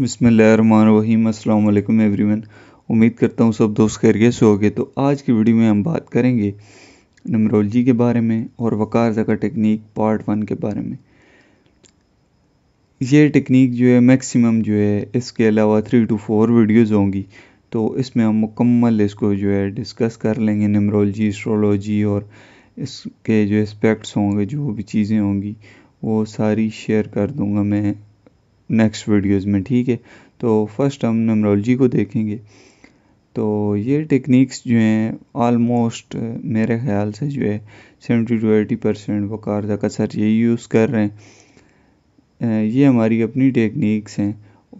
बसमीम अल्लाम एवरीवन उम्मीद करता हूँ सब दोस्त खैरियत से गए तो आज की वीडियो में हम बात करेंगे नमरोलॉजी के बारे में और वकार जगह टेक्निक पार्ट वन के बारे में ये टेक्निक जो है मैक्सिमम जो है इसके अलावा थ्री टू फोर वीडियोज़ होंगी तो इसमें हम मुकम्मल इसको जो है डिस्कस कर लेंगे नमरोलॉजी एस्ट्रोलॉजी और इसके जो एस्पेक्ट्स होंगे जो भी चीज़ें होंगी वो सारी शेयर कर दूंगा मैं नेक्स्ट वीडियोस में ठीक है तो फर्स्ट हम नमरोलॉजी को देखेंगे तो ये टेक्निक्स जो हैं ऑलमोस्ट मेरे ख्याल से जो है सेवेंटी टू एटी परसेंट वो तक सर यही यूज़ कर रहे हैं ये हमारी अपनी टेक्निक्स हैं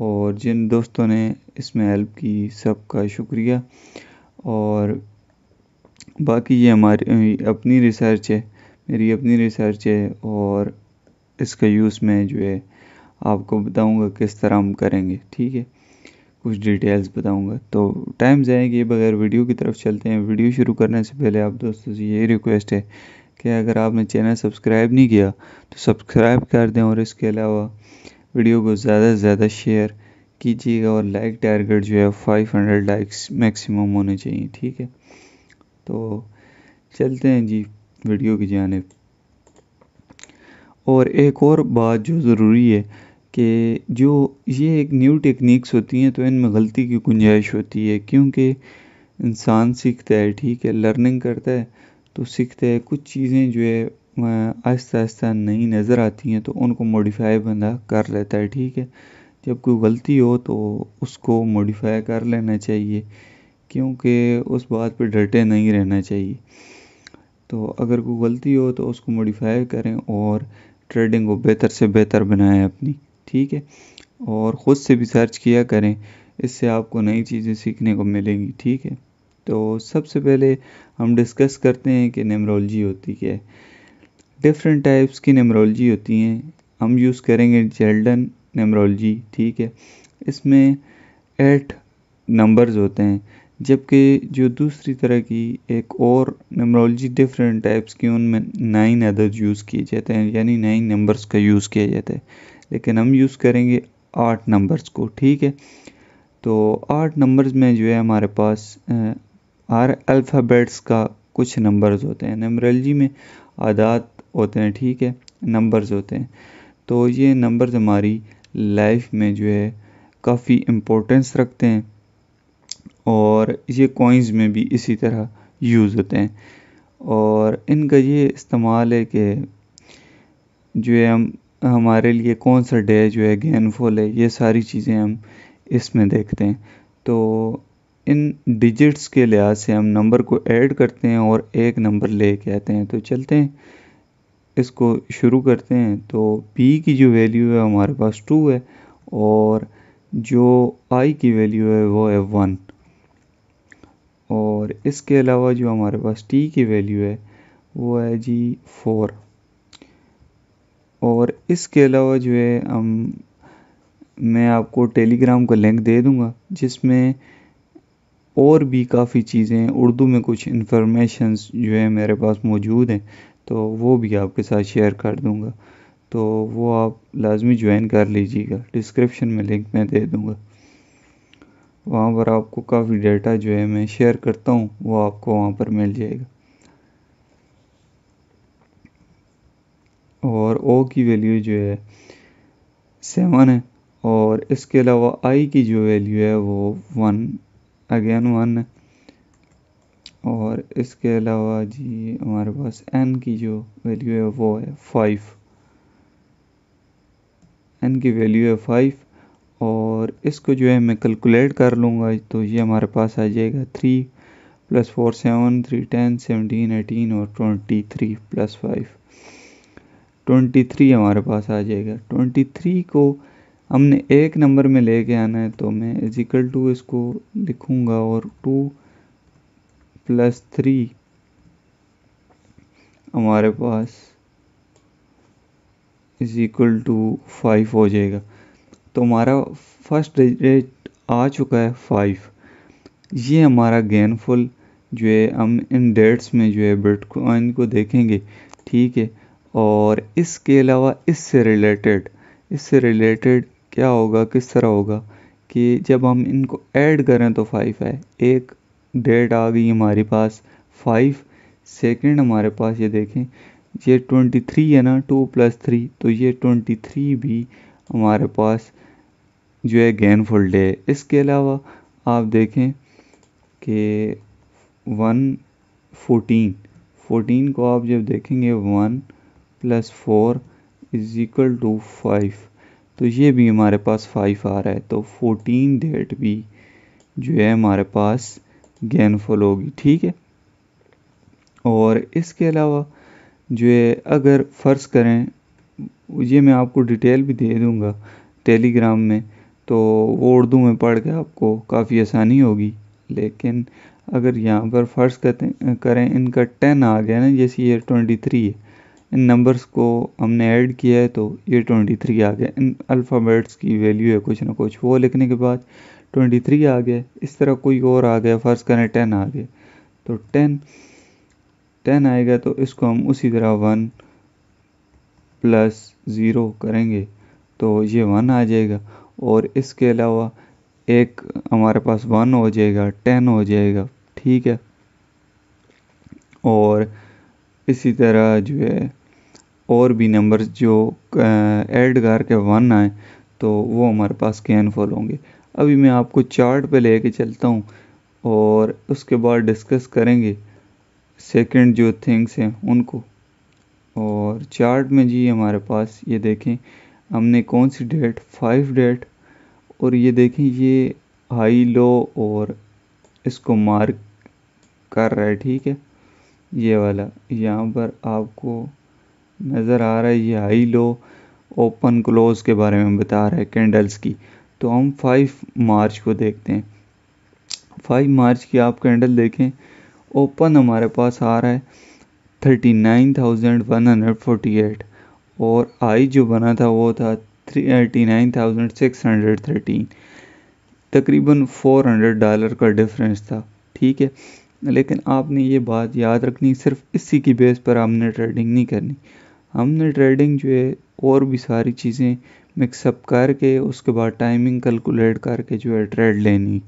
और जिन दोस्तों ने इसमें हेल्प की सबका शुक्रिया और बाकी ये हमारी अपनी रिसर्च है मेरी अपनी रिसर्च है और इसका यूज़ मैं जो है आपको बताऊंगा किस तरह हम करेंगे ठीक है कुछ डिटेल्स बताऊंगा तो टाइम जाए कि बगैर वीडियो की तरफ चलते हैं वीडियो शुरू करने से पहले आप दोस्तों से ये रिक्वेस्ट है कि अगर आपने चैनल सब्सक्राइब नहीं किया तो सब्सक्राइब कर दें और इसके अलावा वीडियो को ज़्यादा से ज़्यादा शेयर कीजिएगा और लाइक टारगेट जो है हंड्रेड लाइक्स मैक्सिमम होने चाहिए ठीक है तो चलते हैं जी वीडियो की जानब और एक और बात जो ज़रूरी है कि जो ये एक न्यू टेक्निक्स होती हैं तो इनमें गलती की गुंजाइश होती है क्योंकि इंसान सीखता है ठीक है लर्निंग करता है तो सीखता है कुछ चीज़ें जो है आहिस्ता आहिस्ता नई नज़र आती हैं तो उनको मॉडिफाई बंदा कर लेता है ठीक है जब कोई गलती हो तो उसको मॉडिफाई कर लेना चाहिए क्योंकि उस बात पर डटे नहीं रहना चाहिए तो अगर कोई गलती हो तो उसको मॉडिफाई करें और ट्रेडिंग को बेहतर से बेहतर बनाएं अपनी ठीक है और ख़ुद से भी सर्च किया करें इससे आपको नई चीज़ें सीखने को मिलेंगी ठीक है तो सबसे पहले हम डिस्कस करते हैं कि नेमरोलॉजी होती क्या है डिफरेंट टाइप्स की नेमरोलॉजी होती हैं हम यूज़ करेंगे जेल्डन नेमरोलॉजी ठीक है इसमें एट नंबर्स होते हैं जबकि जो दूसरी तरह की एक और नमरोलॉजी डिफरेंट टाइप्स की उनमें नाइन अदर्स यूज़ किए जाते हैं यानी नाइन नंबर्स का यूज़ किया जाता है लेकिन हम यूज़ करेंगे आठ नंबर्स को ठीक है तो आठ नंबर्स में जो है हमारे पास आर अल्फ़ाबेट्स का कुछ नंबर्स होते हैं नमरलजी में आदात होते हैं ठीक है नंबर्स होते हैं तो ये नंबर्स हमारी लाइफ में जो है काफ़ी इम्पोर्टेंस रखते हैं और ये कॉइन्स में भी इसी तरह यूज़ होते हैं और इनका ये इस्तेमाल है कि जो है हम हमारे लिए कौन सा डे जो है गेनफुल है ये सारी चीज़ें हम इसमें देखते हैं तो इन डिजिट्स के लिहाज से हम नंबर को ऐड करते हैं और एक नंबर ले के आते हैं तो चलते हैं इसको शुरू करते हैं तो पी की जो वैल्यू है हमारे पास टू है और जो आई की वैल्यू है वो है वन और इसके अलावा जो हमारे पास टी की वैल्यू है वो है जी फोर और इसके अलावा जो है हम मैं आपको टेलीग्राम का लिंक दे दूँगा जिसमें और भी काफ़ी चीज़ें उर्दू में कुछ इंफॉर्मेशन जो है मेरे पास मौजूद हैं तो वो भी आपके साथ शेयर कर दूँगा तो वो आप लाजमी ज्वाइन कर लीजिएगा डिस्क्रिप्शन में लिंक मैं दे दूँगा वहाँ पर आपको काफ़ी डेटा जो है मैं शेयर करता हूँ वो आपको वहाँ पर मिल जाएगा और ओ की वैल्यू जो है सेवन है और इसके अलावा आई की जो वैल्यू है वो वन अगेन वन है और इसके अलावा जी हमारे पास एन की जो वैल्यू है वो है फाइव एन की वैल्यू है फाइव और इसको जो है मैं कैलकुलेट कर लूँगा तो ये हमारे पास आ जाएगा three plus four seven three ten seventeen eighteen और twenty three plus five twenty three हमारे पास आ जाएगा ट्वेंटी थ्री को हमने एक नंबर में लेके आना है तो मैं इजिकल टू इसको लिखूँगा और टू प्लस थ्री हमारे पास इज इक्वल टू फाइव हो जाएगा तो हमारा फर्स्ट डिजिट आ चुका है फाइव ये हमारा गेनफुल जो है हम इन डेट्स में जो है बिटकॉइन को देखेंगे ठीक है और इसके अलावा इससे रिलेटेड इससे रिलेटेड क्या होगा किस तरह होगा कि जब हम इनको ऐड करें तो फाइव है एक डेट आ गई हमारे पास फाइव सेकेंड हमारे पास ये देखें ये ट्वेंटी थ्री है ना टू प्लस थ्री तो ये ट्वेंटी थ्री भी हमारे पास जो है गेनफुल डे है इसके अलावा आप देखें कि वन फोटीन फोटीन को आप जब देखेंगे one plus four is equal to five तो ये भी हमारे पास फाइव आ रहा है तो फोर्टीन डेट भी जो है हमारे पास गेनफुल होगी ठीक है और इसके अलावा जो है अगर फ़र्ज़ करें ये मैं आपको डिटेल भी दे दूँगा टेलीग्राम में तो वो उर्दू में पढ़ के आपको काफ़ी आसानी होगी लेकिन अगर यहाँ पर फ़र्ज़ करें इनका टेन आ गया ना जैसे ये ट्वेंटी थ्री है इन नंबर्स को हमने ऐड किया है तो ये 23 आ गया इन अल्फ़ाबेट्स की वैल्यू है कुछ ना कुछ वो लिखने के बाद 23 आ गया इस तरह कोई और आ गया फ़र्ज़ करें टेन आ गया तो टेन टेन आएगा तो इसको हम उसी तरह वन प्लस ज़ीरो करेंगे तो ये वन आ जाएगा और इसके अलावा एक हमारे पास वन हो जाएगा टेन हो जाएगा ठीक है और इसी तरह जो है और भी नंबर्स जो ऐड करके वन आए तो वो हमारे पास कैन फॉल होंगे अभी मैं आपको चार्ट पे लेके चलता हूँ और उसके बाद डिस्कस करेंगे सेकंड जो थिंग्स हैं उनको और चार्ट में जी हमारे पास ये देखें हमने कौन सी डेट फाइव डेट और ये देखें ये हाई लो और इसको मार्क कर रहा है ठीक है ये वाला यहाँ पर आपको नज़र आ रहा है ये हाई लो ओपन क्लोज के बारे में बता रहा है कैंडल्स की तो हम फाइव मार्च को देखते हैं फाइव मार्च की आप कैंडल देखें ओपन हमारे पास आ रहा है thirty nine thousand one hundred eight और आई जो बना था वो था thirty nine thousand six hundred thirteen तकरीबन फोर हंड्रेड डॉलर का डिफरेंस था ठीक है लेकिन आपने ये बात याद रखनी सिर्फ इसी की बेस पर आपने ट्रेडिंग नहीं करनी हमने ट्रेडिंग जो है और भी सारी चीज़ें मिक्सअप करके उसके बाद टाइमिंग कैलकुलेट करके जो है ट्रेड लेनी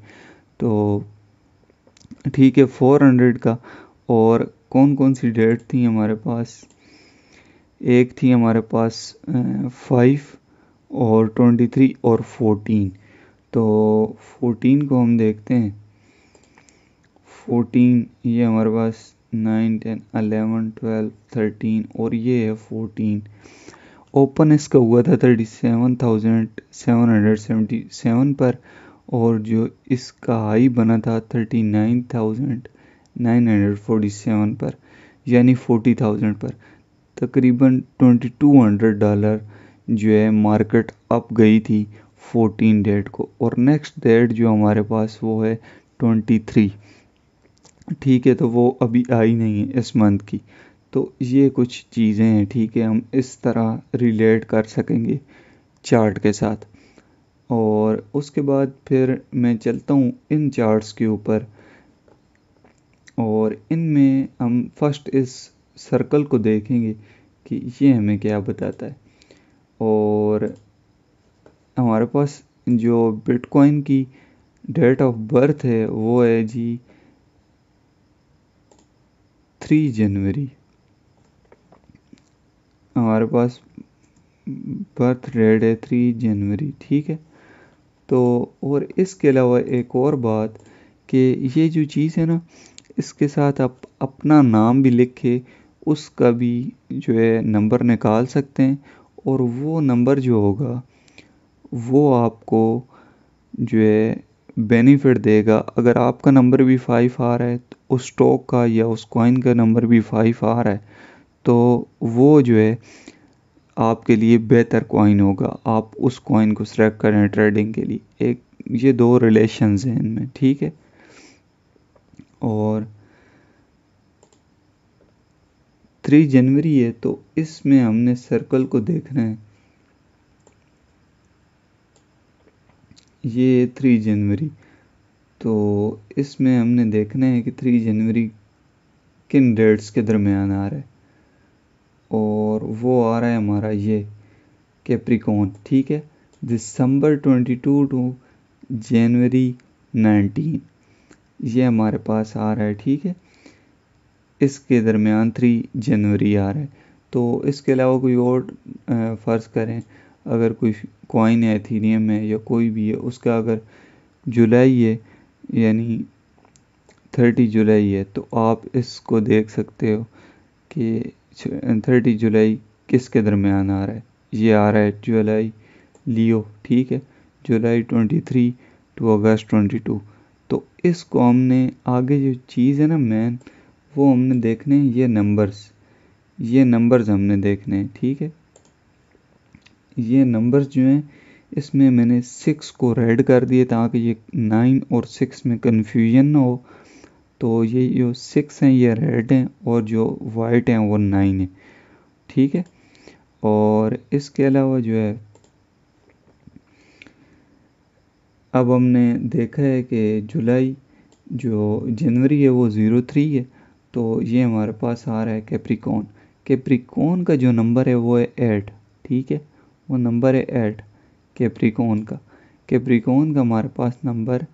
तो ठीक है फोर हंड्रेड का और कौन कौन सी डेट थी हमारे पास एक थी हमारे पास फाइव और ट्वेंटी थ्री और फोटीन तो फोटीन को हम देखते हैं फोटीन ये हमारे पास nine ten eleven twelve thirteen और ये है फोर्टीन ओपन इसका हुआ था thirty seven thousand seven hundred seventy seven पर और जो इसका हाई बना था thirty nine thousand nine hundred forty seven पर यानी फोर्टी थाउजेंड पर तकरीबन ट्वेंटी टू हंड्रेड डॉलर जो है मार्केट अप गई थी फोर्टीन डेट को और नेक्स्ट डेट जो हमारे पास वो है ट्वेंटी थ्री ठीक है तो वो अभी आई नहीं है इस मंथ की तो ये कुछ चीज़ें हैं ठीक है हम इस तरह रिलेट कर सकेंगे चार्ट के साथ और उसके बाद फिर मैं चलता हूँ इन चार्ट्स के ऊपर और इनमें हम फर्स्ट इस सर्कल को देखेंगे कि ये हमें क्या बताता है और हमारे पास जो बिटकॉइन की डेट ऑफ बर्थ है वो है जी थ्री जनवरी हमारे पास बर्थ डेट है थ्री जनवरी ठीक है तो और इसके अलावा एक और बात कि ये जो चीज़ है ना इसके साथ आप अपना नाम भी लिख के उसका भी जो है नंबर निकाल सकते हैं और वो नंबर जो होगा वो आपको जो है बेनिफिट देगा अगर आपका नंबर भी फाइव आ रहा है तो उस स्टॉक का या उस कॉइन का नंबर भी फाइव आ रहा है तो वो जो है आपके लिए बेहतर कॉइन होगा आप उस कॉइन को सिलेक्ट करें ट्रेडिंग के लिए एक ये दो रिलेशंस हैं इनमें ठीक है और थ्री जनवरी है तो इसमें हमने सर्कल को देखना है ये थ्री जनवरी तो इसमें हमने देखना है कि थ्री जनवरी किन डेट्स के दरमियान आ रहा है और वो आ रहा है हमारा ये कैप्रिकॉन ठीक है दिसंबर ट्वेंटी टू टू जनवरी नाइनटीन ये हमारे पास आ रहा है ठीक है इसके दरमियान थ्री जनवरी आ रहा है तो इसके अलावा कोई और फ़र्ज़ करें अगर कोई कॉइन है एथीरियम है या कोई भी है उसका अगर जुलाई है यानी थर्टी जुलाई है तो आप इसको देख सकते हो कि थर्टी जुलाई किसके दरमियान आ रहा है ये आ रहा है जुलाई लियो ठीक है जुलाई ट्वेंटी थ्री टू अगस्त ट्वेंटी टू तो इसको हमने आगे जो चीज़ है ना मैन वो हमने देखने हैं ये नंबर्स ये नंबर्स हमने देखने हैं ठीक है ये नंबर्स जो हैं इसमें मैंने सिक्स को रेड कर दिए ताकि ये नाइन और सिक्स में कन्फ्यूजन ना हो तो ये जो सिक्स हैं ये रेड हैं और जो वाइट हैं वो नाइन है ठीक है और इसके अलावा जो है अब हमने देखा है कि जुलाई जो जनवरी है वो ज़ीरो थ्री है तो ये हमारे पास आ रहा है कैप्रिकॉन कैप्रिकॉन का जो नंबर है वो है एट ठीक है वो नंबर है एट कैप्रिकॉन का कैप्रिकॉन का हमारे पास नंबर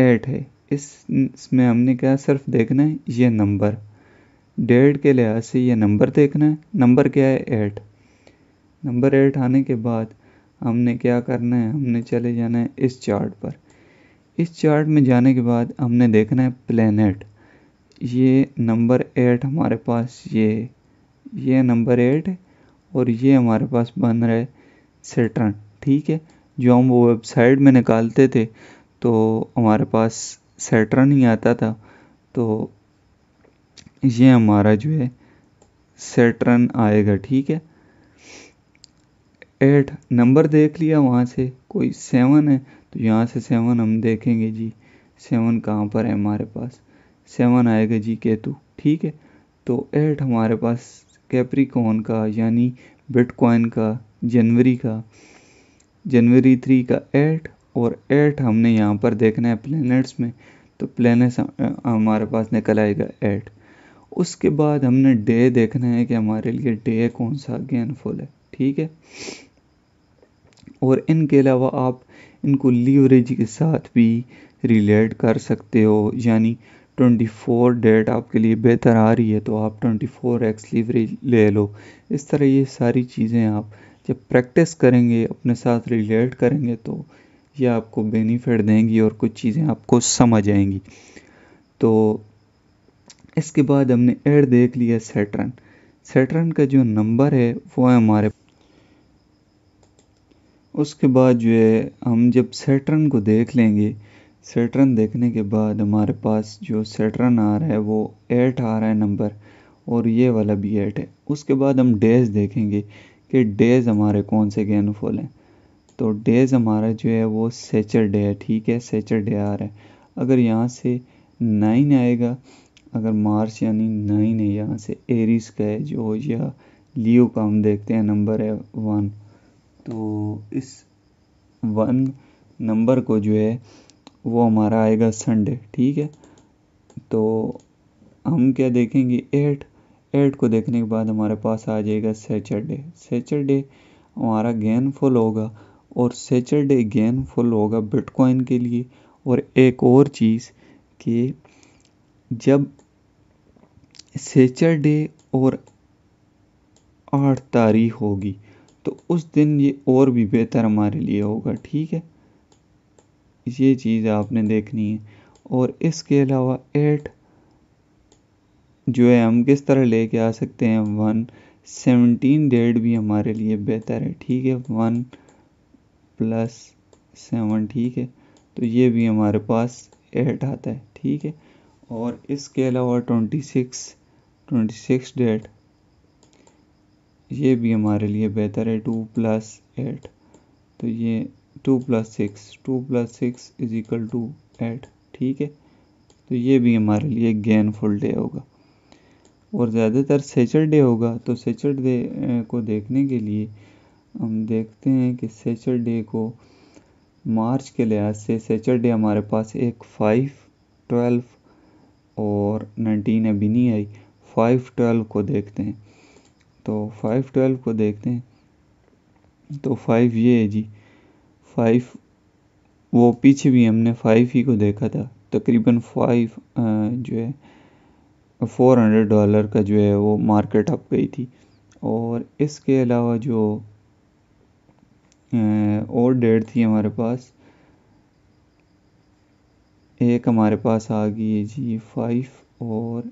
एट है इसमें हमने क्या सिर्फ देखना है ये नंबर डेट के लिहाज से ये नंबर देखना है नंबर क्या है एट नंबर एट आने के बाद हमने क्या करना है हमने चले जाना है इस चार्ट पर इस चार्ट में जाने के बाद हमने देखना है प्लेनेट ये नंबर एट हमारे पास ये ये नंबर एट है और ये हमारे पास बन रहा है सेटरन ठीक है जो हम वो वेबसाइट में निकालते थे तो हमारे पास सेटरन नहीं आता था तो ये हमारा जो है सेटरन आएगा ठीक है एट नंबर देख लिया वहाँ से कोई सेवन है तो यहाँ से सेवन हम देखेंगे जी सेवन कहाँ पर है हमारे पास सेवन आएगा जी केतु ठीक है तो एट हमारे पास कैप्रिकॉन का यानी बिटकॉइन का जनवरी का जनवरी थ्री का एट और एट हमने यहाँ पर देखना है प्लैनेट्स में तो प्लैनेट्स हमारे पास निकल आएगा एट उसके बाद हमने डे देखना है कि हमारे लिए डे कौन सा गेनफुल है ठीक है और इनके अलावा आप इनको लीवरेज के साथ भी रिलेट कर सकते हो यानी 24 डेट आपके लिए बेहतर आ रही है तो आप 24 एक्स लीवरेज ले लो इस तरह ये सारी चीज़ें आप जब प्रैक्टिस करेंगे अपने साथ रिलेट करेंगे तो ये आपको बेनिफिट देंगी और कुछ चीज़ें आपको समझ आएंगी तो इसके बाद हमने एड देख लिया सेटरन सेटरन का जो नंबर है वो है हमारे उसके बाद जो है हम जब सेटरन को देख लेंगे सेटरन देखने के बाद हमारे पास जो सेटरन आ रहा है वो एट आ रहा है नंबर और ये वाला भी एट है उसके बाद हम डेज देखेंगे कि डेज़ हमारे कौन से गेंदफुल हैं तो डेज़ हमारा जो है वो सैचरडे है ठीक है सैचरडे आ रहा है अगर यहाँ से नाइन आएगा अगर मार्च यानी नाइन है यहाँ से एरीज का है जो या लियो का हम देखते हैं नंबर है वन तो इस वन नंबर को जो है वो हमारा आएगा संडे ठीक है तो हम क्या देखेंगे एट एट को देखने के बाद हमारे पास आ जाएगा सैटरडे सैटरडे हमारा गेन फुल होगा और सैटरडे गेन फुल होगा बिटकॉइन के लिए और एक और चीज़ कि जब सैटरडे और आठ तारीख होगी तो उस दिन ये और भी बेहतर हमारे लिए होगा ठीक है ये चीज़ आपने देखनी है और इसके अलावा एट जो है हम किस तरह लेके आ सकते हैं वन सेवनटीन डेढ़ भी हमारे लिए बेहतर है ठीक है वन प्लस सेवन ठीक है तो ये भी हमारे पास एट आता है ठीक है और इसके अलावा twenty six twenty six date ये भी हमारे लिए बेहतर है टू प्लस एट तो ये two plus six two plus six is equal to eight ठीक है तो ये भी हमारे लिए गेनफुल डे होगा और ज़्यादातर सैचरडे होगा तो सैचरडे को देखने के लिए हम देखते हैं कि सैचरडे को मार्च के लिहाज से सैचरडे हमारे पास एक फाइव ट्वेल्व और नाइनटीन अभी नहीं आई फाइव ट्वेल्व को देखते हैं तो फाइव ट्वेल्व को देखते हैं तो फाइव ये है जी फाइव वो पीछे भी हमने फाइव ही को देखा था तकरीबन फाइव जो है फ़ोर हंड्रेड डॉलर का जो है वो मार्केट अप गई थी और इसके अलावा जो और डेट थी हमारे पास एक हमारे पास आ गई है जी फाइव और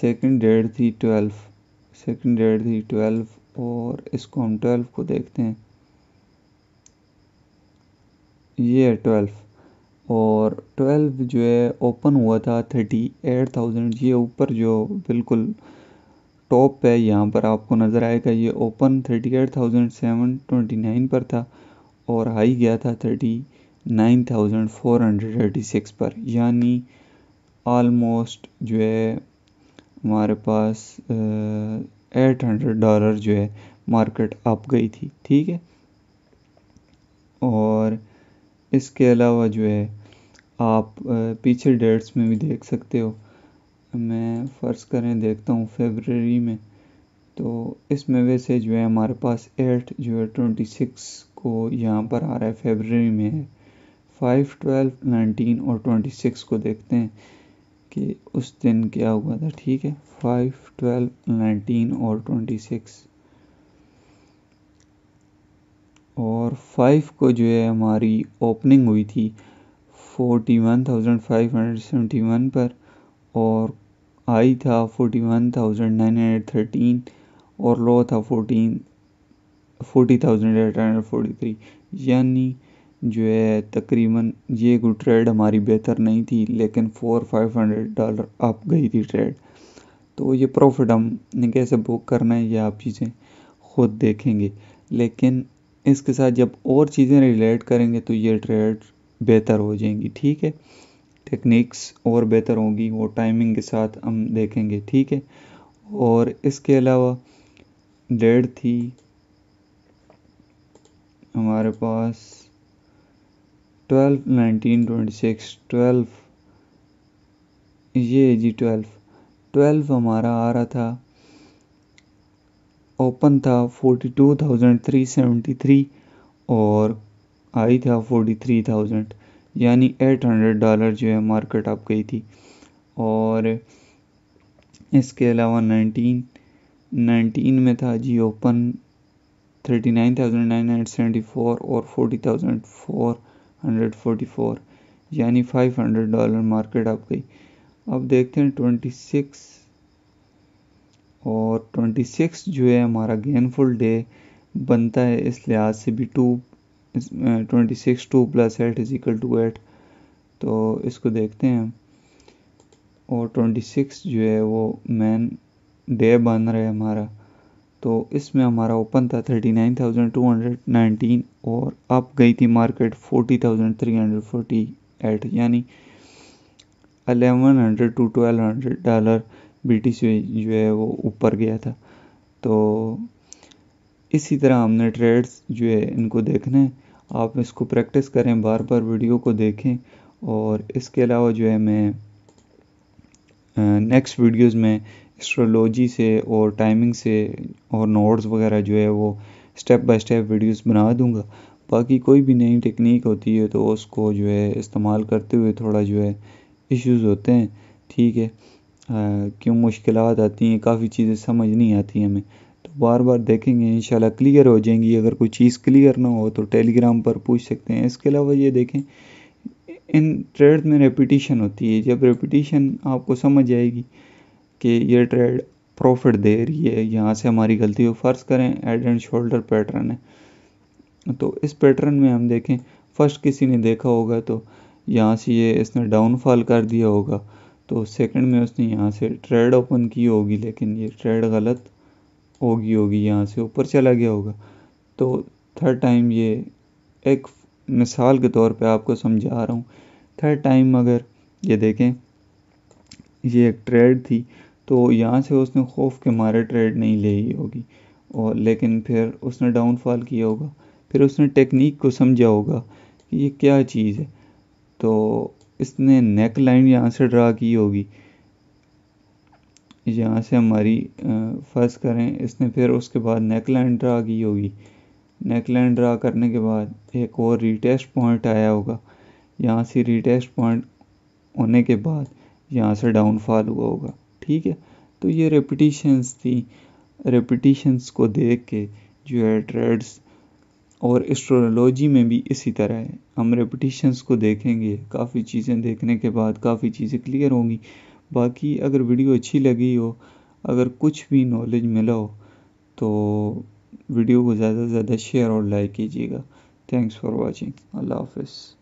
सेकंड डेट थी ट्वेल्व सेकंड डेट थी ट्वेल्व और इसको हम ट्वेल्व को देखते हैं ये है ट्वेल्व और ट्वेल्व जो है ओपन हुआ था थर्टी एट थाउजेंड ये ऊपर जो बिल्कुल टॉप पे यहाँ पर आपको नज़र आएगा ये open thirty eight thousand seven twenty nine पर था और हाई गया था thirty nine thousand four hundred thirty six पर यानी आलमोस्ट जो है हमारे पास एट हंड्रेड डॉलर जो है मार्केट अप गई थी ठीक है और इसके अलावा जो है आप पीछे डेट्स में भी देख सकते हो मैं फ़र्ज़ करें देखता हूँ फेबररी में तो इसमें वैसे जो है हमारे पास एट जो है ट्वेंटी सिक्स को यहाँ पर आ रहा है फेबररी में है फाइव ट्वेल्व नाइनटीन और ट्वेंटी सिक्स को देखते हैं कि उस दिन क्या हुआ था ठीक है फाइव ट्वेल्व नाइनटीन और ट्वेंटी सिक्स और फाइव को जो है हमारी ओपनिंग हुई थी forty one thousand five hundred seventy one पर और आई था forty one thousand nine hundred thirteen और लो था fourteen forty thousand eight hundred forty three यानी जो है तकरीबन ये कोई ट्रेड हमारी बेहतर नहीं थी लेकिन four five hundred dollar up गई थी ट्रेड तो ये प्रॉफिट हमने कैसे बुक करना है ये आप चीज़ें खुद देखेंगे लेकिन इसके साथ जब और चीज़ें रिलेट करेंगे तो ये ट्रेड बेहतर हो जाएंगी ठीक है टेक्निक्स और बेहतर होंगी वो टाइमिंग के साथ हम देखेंगे ठीक है और इसके अलावा डेढ़ थी हमारे पास twelve nineteen twenty six twelve ये जी ट्वेल्व ट्वेल्व हमारा आ रहा था ओपन था forty two thousand three seventy three और आई था फोर्टी थ्री थाउजेंड यानी एट हंड्रेड डॉलर जो है मार्केट आप गई थी और इसके अलावा नाइनटीन नाइनटीन में था जी open thirty nine thousand nine hundred seventy four और forty thousand four hundred forty four यानी five hundred dollar market up गई अब देखते हैं ट्वेंटी सिक्स और ट्वेंटी सिक्स जो है हमारा गेनफुल डे बनता है इस लिहाज से भी two twenty six two plus eight is equal to eight तो इसको देखते हैं और ट्वेंटी सिक्स जो है वो मैन डे बन रहा है हमारा तो इसमें हमारा ओपन था thirty nine thousand two hundred nineteen और अब गई थी market forty thousand three hundred forty eight यानी eleven hundred two twelve hundred dollar British जो है वो ऊपर गया था तो इसी तरह हमने ट्रेड्स जो है इनको देखना है आप इसको प्रैक्टिस करें बार बार वीडियो को देखें और इसके अलावा जो है मैं नेक्स्ट वीडियोस में एस्ट्रोलॉजी से और टाइमिंग से और नोट्स वगैरह जो है वो स्टेप बाय स्टेप वीडियोस बना दूंगा बाकी कोई भी नई टेक्निक होती है तो उसको जो है इस्तेमाल करते हुए थोड़ा जो है इश्यूज़ होते हैं ठीक है क्यों मुश्किल आती हैं काफ़ी चीज़ें समझ नहीं आती हमें तो बार बार देखेंगे इंशाल्लाह क्लियर हो जाएंगी अगर कोई चीज़ क्लियर ना हो तो टेलीग्राम पर पूछ सकते हैं इसके अलावा ये देखें इन ट्रेड में रेपिटिशन होती है जब रेपिटिशन आपको समझ आएगी कि ये ट्रेड प्रॉफिट दे रही है यहाँ से हमारी गलती हो फ़र्ज़ करें हेड एंड शोल्डर पैटर्न है तो इस पैटर्न में हम देखें फर्स्ट किसी ने देखा होगा तो यहाँ से ये इसने डाउनफॉल कर दिया होगा तो सेकंड में उसने यहाँ से ट्रेड ओपन की होगी लेकिन ये ट्रेड गलत होगी होगी यहाँ से ऊपर चला गया होगा तो थर्ड टाइम ये एक मिसाल के तौर पे आपको समझा रहा हूँ थर्ड टाइम अगर ये देखें ये एक ट्रेड थी तो यहाँ से उसने खौफ के मारे ट्रेड नहीं ले ही होगी और लेकिन फिर उसने डाउनफॉल किया होगा फिर उसने टेक्निक को समझा होगा कि ये क्या चीज़ है तो इसने नेक लाइन यहाँ से ड्रा की होगी यहाँ से हमारी फर्ज करें इसने फिर उसके बाद नेक लाइन ड्रा की होगी नेक लाइन ड्रा करने के बाद एक और रिटेस्ट पॉइंट आया होगा यहाँ से रिटेस्ट पॉइंट होने के बाद यहाँ से डाउनफॉल हुआ होगा ठीक है तो ये रेपिटिशंस थी रेपिटिशंस को देख के जो है ट्रेड्स और एस्ट्रोलॉजी में भी इसी तरह है हम रेपटिशंस को देखेंगे काफ़ी चीज़ें देखने के बाद काफ़ी चीज़ें क्लियर होंगी बाकी अगर वीडियो अच्छी लगी हो अगर कुछ भी नॉलेज मिला हो तो वीडियो को ज़्यादा से ज़्यादा शेयर और लाइक कीजिएगा थैंक्स फॉर वॉचिंग अल्लाह हाफिज़